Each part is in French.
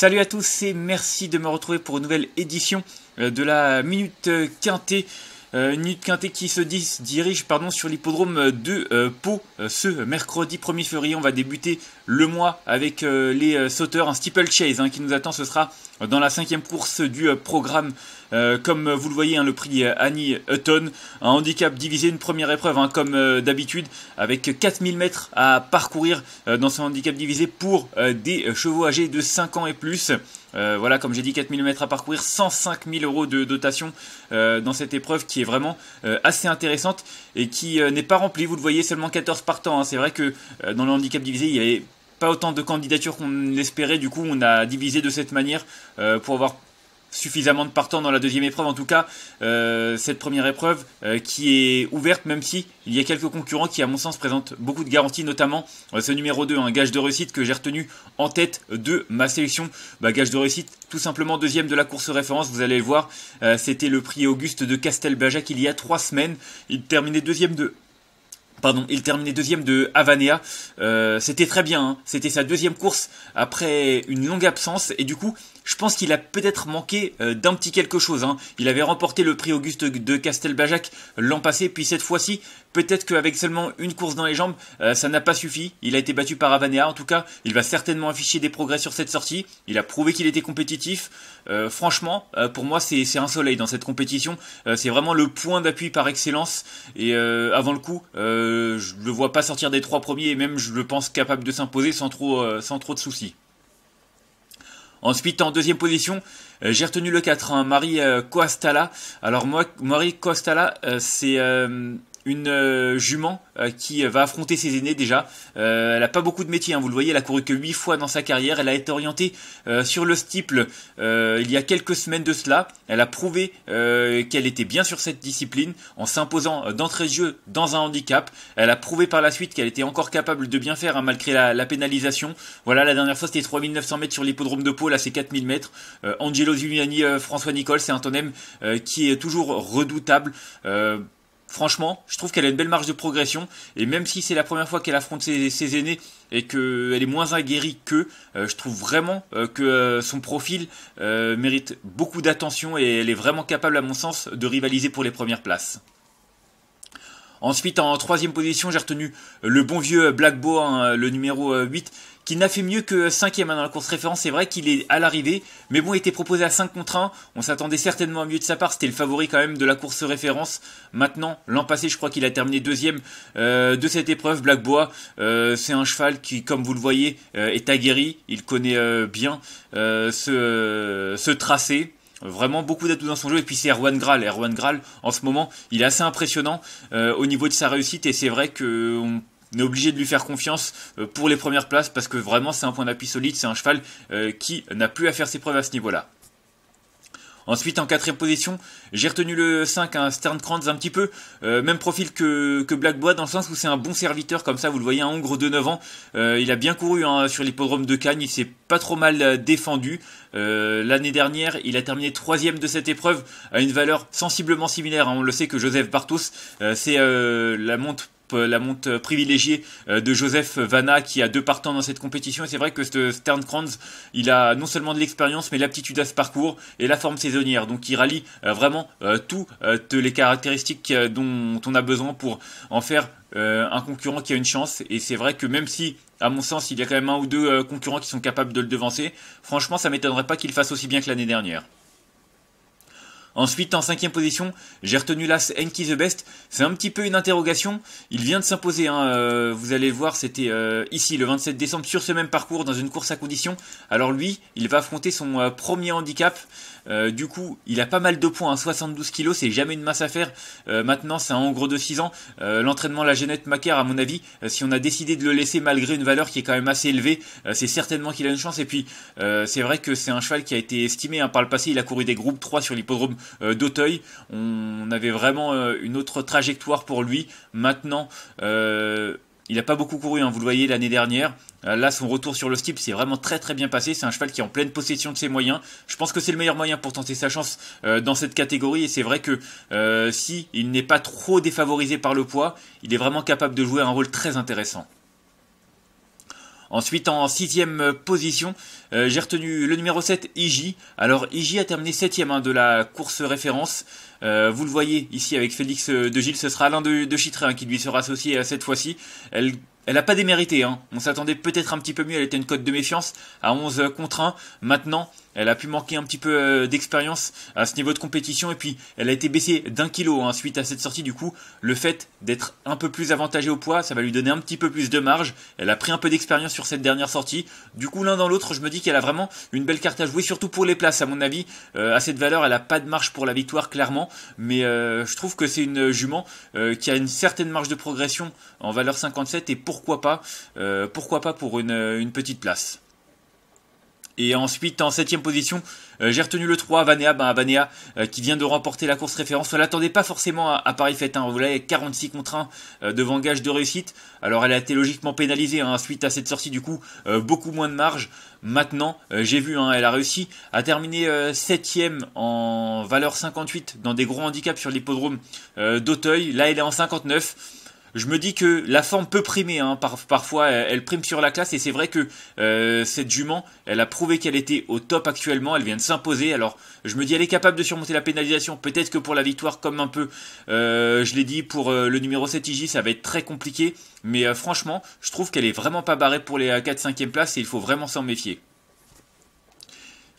Salut à tous et merci de me retrouver pour une nouvelle édition euh, de la Minute Quintée une euh, Quintet qui se dirige pardon, sur l'hippodrome de euh, Pau euh, ce mercredi 1er février. On va débuter le mois avec les sauteurs, un Chase hein, qui nous attend. Ce sera dans la cinquième course du programme. comme vous le voyez, hein, le prix Annie Hutton, un handicap divisé, une première épreuve hein, comme d'habitude, avec 4000 mètres à parcourir dans ce handicap divisé pour des chevaux âgés de 5 ans et plus. Euh, voilà, comme j'ai dit, 4000 mètres à parcourir, 105 000 euros de dotation euh, dans cette épreuve qui est vraiment euh, assez intéressante et qui n'est pas remplie. Vous le voyez, seulement 14 partants. Hein. C'est vrai que dans le handicap divisé, il n'y avait pas autant de candidatures qu'on l'espérait. Du coup, on a divisé de cette manière pour avoir suffisamment de partant dans la deuxième épreuve en tout cas euh, cette première épreuve euh, qui est ouverte même si il y a quelques concurrents qui à mon sens présentent beaucoup de garanties notamment euh, ce numéro 2 un gage de réussite que j'ai retenu en tête de ma sélection bah, gage de réussite tout simplement deuxième de la course référence vous allez le voir c'était le prix Auguste de Castelbajac il y a trois semaines il terminait deuxième de Pardon, il terminait deuxième de Havanea. c'était très bien, hein. c'était sa deuxième course après une longue absence. Et du coup, je pense qu'il a peut-être manqué euh, d'un petit quelque chose. Hein. Il avait remporté le prix Auguste de Castelbajac euh, l'an passé, puis cette fois-ci, peut-être qu'avec seulement une course dans les jambes, euh, ça n'a pas suffi. Il a été battu par Avanea, en tout cas, il va certainement afficher des progrès sur cette sortie. Il a prouvé qu'il était compétitif. franchement, pour moi, c'est un soleil dans cette compétition. c'est vraiment le point d'appui par excellence. Et avant le coup, je le vois pas sortir des trois premiers, et même je le pense capable de s'imposer sans trop de soucis. Ensuite, en deuxième position, euh, j'ai retenu le 4, hein, Marie euh, Alors, moi, Marie Coastala, euh, c'est euh, une euh, jument euh, qui va affronter ses aînés déjà. Euh, elle n'a pas beaucoup de métier, hein, vous le voyez, elle a couru que 8 fois dans sa carrière. Elle a été orientée sur le steeple il y a quelques semaines de cela. Elle a prouvé qu'elle était bien sur cette discipline en s'imposant d'entrée de jeu dans un handicap. Elle a prouvé par la suite qu'elle était encore capable de bien faire hein, malgré la, pénalisation. Voilà, la dernière fois c'était 3900 mètres sur l'hippodrome de Pau, là c'est 4000 mètres. Angelo Zuliani, François Nicole, c'est un tonem qui est toujours redoutable. Franchement, je trouve qu'elle a une belle marge de progression. Et même si c'est la première fois qu'elle affronte ses, aînés et qu'elle est moins aguerrie qu'eux, euh, je trouve vraiment euh, que euh, son profil mérite beaucoup d'attention et elle est vraiment capable, à mon sens, de rivaliser pour les premières places. Ensuite, en troisième position, j'ai retenu le bon vieux Black hein, le numéro 8, qui n'a fait mieux que 5ème hein, dans la course référence. C'est vrai qu'il est à l'arrivée, mais bon, il était proposé à 5 contre 1. On s'attendait certainement à mieux de sa part. C'était le favori quand même de la course référence. Maintenant, l'an passé, je crois qu'il a terminé deuxième euh, de cette épreuve. Black Bois, euh, c'est un cheval qui, comme vous le voyez, euh, est aguerri. Il connaît bien ce, tracé vraiment beaucoup d'atouts dans son jeu et puis c'est Erwan Graal. Erwan Graal en ce moment il est assez impressionnant au niveau de sa réussite et c'est vrai que on est obligé de lui faire confiance euh, pour les premières places parce que vraiment c'est un point d'appui solide, c'est un cheval euh, qui n'a plus à faire ses preuves à ce niveau-là. Ensuite, en quatrième position, j'ai retenu le 5, un Sternkrantz un petit peu, euh, même profil que, que Black Bois, dans le sens où c'est un bon serviteur, comme ça, vous le voyez, un Hongre de 9 ans, il a bien couru hein, sur l'hippodrome de Cagnes, il s'est pas trop mal défendu. L'année dernière, il a terminé troisième de cette épreuve, à une valeur sensiblement similaire, hein. on le sait que Joseph Bartos, c'est la montre euh, la monte euh, privilégiée euh, de Joseph Vanna qui a deux partants dans cette compétition. Et c'est vrai que ce Stern il a non seulement de l'expérience, mais l'aptitude à ce parcours et la forme saisonnière. Donc il rallie vraiment toutes les caractéristiques dont on a besoin pour en faire un concurrent qui a une chance. Et c'est vrai que même si, à mon sens, il y a quand même un ou deux concurrents qui sont capables de le devancer, franchement, ça m'étonnerait pas qu'il fasse aussi bien que l'année dernière. Ensuite, en cinquième position, j'ai retenu l'As Enki The Best. C'est un petit peu une interrogation. Il vient de s'imposer. Hein. Euh, vous allez le voir, c'était euh, ici le 27 décembre sur ce même parcours dans une course à condition Alors lui, il va affronter son euh, premier handicap. du coup, il a pas mal de points, 72 hein, kg c'est jamais une masse à faire. maintenant, c'est un hongre de 6 ans. L'entraînement, la Jeannette Macaire, à mon avis, si on a décidé de le laisser malgré une valeur qui est quand même assez élevée, c'est certainement qu'il a une chance. Et puis, c'est vrai que c'est un cheval qui a été estimé hein. par le passé. Il a couru des groupes 3 sur l'hippodrome euh, d'Auteuil. On avait vraiment euh, une autre trajectoire pour lui. Maintenant, euh, il n'a pas beaucoup couru, hein, vous le voyez l'année dernière. Là, son retour sur le skip s'est vraiment très très bien passé. C'est un cheval qui est en pleine possession de ses moyens. Je pense que c'est le meilleur moyen pour tenter sa chance dans cette catégorie. Et c'est vrai que s'il n'est pas trop défavorisé par le poids, il est vraiment capable de jouer un rôle très intéressant. Ensuite, en sixième position, euh, j'ai retenu le numéro 7, IJ. Alors, IJ a terminé septième hein, de la course référence. Euh, vous le voyez ici avec Félix De Gilles, ce sera l'un de, de hein, qui lui sera associé à euh, cette fois-ci. Elle elle n'a pas démérité, hein. on s'attendait peut-être un petit peu mieux, elle était une cote de méfiance à 11 contre 1. Maintenant, elle a pu manquer un petit peu euh, d'expérience à ce niveau de compétition et puis elle a été baissée d'un kilo hein, suite à cette sortie. Du coup, le fait d'être un peu plus avantagée au poids, ça va lui donner un petit peu plus de marge. Elle a pris un peu d'expérience sur cette dernière sortie. Du coup, l'un dans l'autre, je me dis qu'elle a vraiment une belle carte à jouer, surtout pour les places. À mon avis, euh, à cette valeur, elle n'a pas de marge pour la victoire clairement, mais euh, je trouve que c'est une jument qui a une certaine marge de progression en valeur 57 et pourquoi pas, pourquoi pas pour une petite place. Et ensuite, en septième position, euh, j'ai retenu le 3, à Vanéa qui vient de remporter la course référence. On l'attendait pas forcément à, Paris Fête. Hein. Vous l'avez 46 contre 1 euh, devant gage de réussite. Alors elle a été logiquement pénalisée hein, suite à cette sortie. Du coup, euh, beaucoup moins de marge. Maintenant, j'ai vu, hein, elle a réussi à terminer 7ème en valeur 58 dans des gros handicaps sur l'hippodrome d'Auteuil. Là, elle est en 59 je me dis que la forme peut primer. Hein. parfois, elle, prime sur la classe. Et c'est vrai que euh, cette jument, elle a prouvé qu'elle était au top actuellement. Elle vient de s'imposer. Alors, je me dis, elle est capable de surmonter la pénalisation. Peut-être que pour la victoire, comme un peu, euh, je l'ai dit, pour euh, le numéro 7 IJ, ça va être très compliqué. Mais franchement, je trouve qu'elle est vraiment pas barrée pour les 4-5e places. Et il faut vraiment s'en méfier.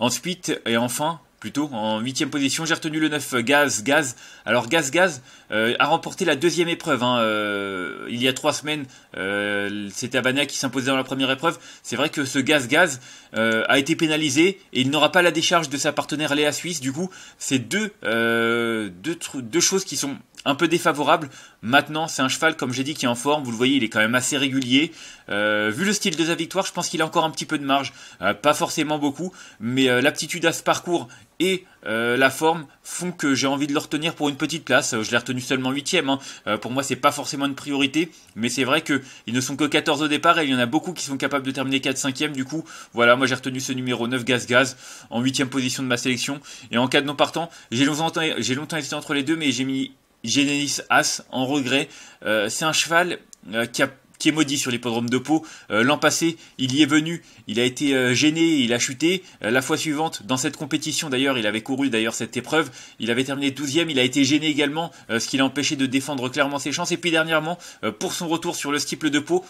Ensuite, et enfin, plutôt. En huitième position, j'ai retenu le 9, Gaz, Gaz. Alors Gaz, Gaz euh, a remporté la deuxième épreuve. Hein, euh, il y a trois semaines, euh, c'était Abana qui s'imposait dans la première épreuve. C'est vrai que ce Gaz, Gaz a été pénalisé et il n'aura pas la décharge de sa partenaire Léa Suisse. Du coup, c'est deux, deux, choses qui sont un peu défavorable. Maintenant, c'est un cheval, comme j'ai dit, qui est en forme. Vous le voyez, il est quand même assez régulier. Euh, vu le style de sa victoire, je pense qu'il a encore un petit peu de marge. Euh, pas forcément beaucoup, mais euh, l'aptitude à ce parcours et la forme font que j'ai envie de le retenir pour une petite place. Je l'ai retenu seulement 8 Hein. pour moi, c'est pas forcément une priorité, mais c'est vrai qu'ils ne sont que 14 au départ et il y en a beaucoup qui sont capables de terminer 4-5e. Du coup, voilà, moi j'ai retenu ce numéro 9 Gaz Gaz en huitième position de ma sélection. Et en cas de non partant, j'ai longtemps, longtemps hésité entre les deux, mais j'ai mis Genesis As en regret. Euh, c'est un cheval euh, qui, est maudit sur l'hippodrome de Pau. Euh, l'an passé, il y est venu, il a été gêné, il a chuté. la fois suivante, dans cette compétition d'ailleurs, il avait couru d'ailleurs cette épreuve, il avait terminé 12e, il a été gêné également, ce qui l'a empêché de défendre clairement ses chances. Et puis dernièrement, pour son retour sur le stiple de Pau,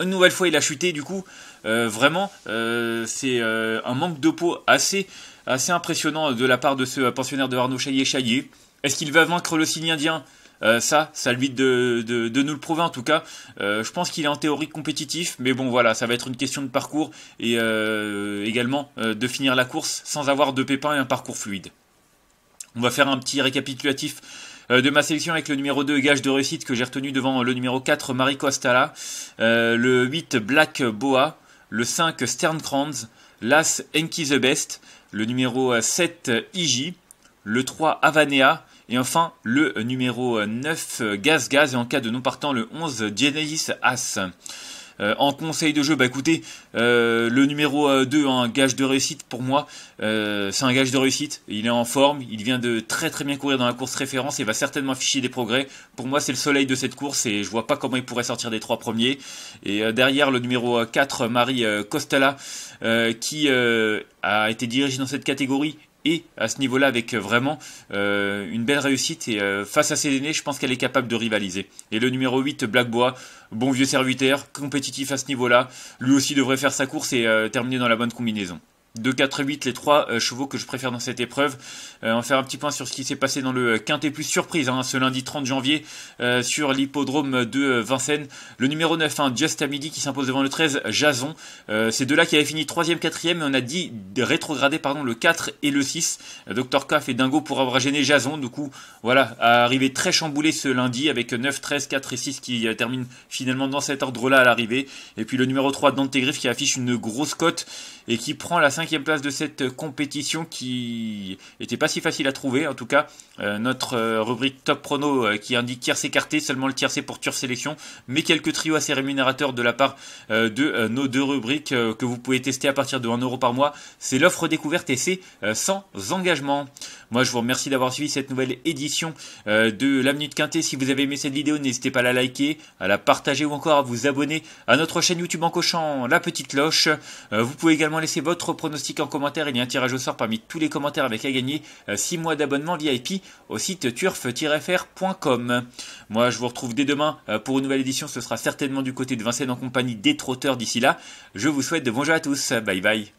une nouvelle fois il a chuté du coup vraiment c'est un manque de Pau assez assez impressionnant de la part de ce pensionnaire de Arnaud Chaillé-Chaillé. Est-ce qu'il va vaincre le signe indien euh, ça, ça lui de, de, nous le prouver en tout cas. Euh, je pense qu'il est en théorie compétitif, mais bon voilà, ça va être une question de parcours et euh, également de finir la course sans avoir de pépins et un parcours fluide. On va faire un petit récapitulatif de ma sélection avec le numéro 2 gage de réussite que j'ai retenu devant le numéro 4 Mariko Astala, le 8 Black Boa, le 5 Stern Kranz, l'As Enki the Best, le numéro 7 Iji, le 3 Avanea, et enfin, le numéro 9, Gaz Gaz, et en cas de non partant, le 11, Genesis As. Euh, en conseil de jeu, bah écoutez, euh, le numéro 2, euh, un gage de réussite pour moi, c'est un gage de réussite, il est en forme, il vient de très très bien courir dans la course référence et va certainement afficher des progrès. Pour moi, c'est le soleil de cette course et je vois pas comment il pourrait sortir des trois premiers. Et derrière le numéro 4, Marie Costella, qui a été dirigée dans cette catégorie et à ce niveau-là avec euh, vraiment euh, une belle réussite et euh, face à ses aînés, je pense qu'elle est capable de rivaliser. Et le numéro 8, Blackbois, bon vieux serviteur, compétitif à ce niveau-là, lui aussi devrait faire sa course et terminer dans la bonne combinaison. 2, 4, 8, les 3 euh, chevaux que je préfère dans cette épreuve. Euh, on va faire un petit point sur ce qui s'est passé dans le quintet plus surprise hein, ce lundi 30 janvier euh, sur l'hippodrome de Vincennes. Le numéro 9, hein, Just Amidi qui s'impose devant le 13, Jason. c'est de là qu'il avait fini 3ème, 4ème, et on a dit rétrogradé pardon, le 4 et le 6. Dr. K fait dingo pour avoir gêné Jason. Du coup, voilà, arrivé très chamboulé ce lundi avec 9, 13, 4 et 6 qui terminent finalement dans cet ordre-là à l'arrivée. Et puis le numéro 3, Dante Griff, qui affiche une grosse cote et qui prend la 5 place de cette euh, compétition qui était pas si facile à trouver. En tout cas, euh, notre euh, rubrique top prono qui indique tierce écarté, seulement le tiercé pour Turf Sélection, mais quelques trios assez rémunérateurs de la part de nos deux rubriques que vous pouvez tester à partir de 1 euro par mois. C'est l'offre découverte et c'est sans engagement. Moi, je vous remercie d'avoir suivi cette nouvelle édition de la de Quintée. Si vous avez aimé cette vidéo, n'hésitez pas à la liker, à la partager ou encore à vous abonner à notre chaîne YouTube en cochant la petite cloche. vous pouvez également laisser votre en commentaire. Il y a un tirage au sort parmi tous les commentaires avec à gagner 6 euh, mois d'abonnement VIP au site turf-fr.com. Moi, je vous retrouve dès demain euh, pour une nouvelle édition. Ce sera certainement du côté de Vincennes en compagnie des trotteurs d'ici là. Je vous souhaite de bons jeux à tous. Bye bye.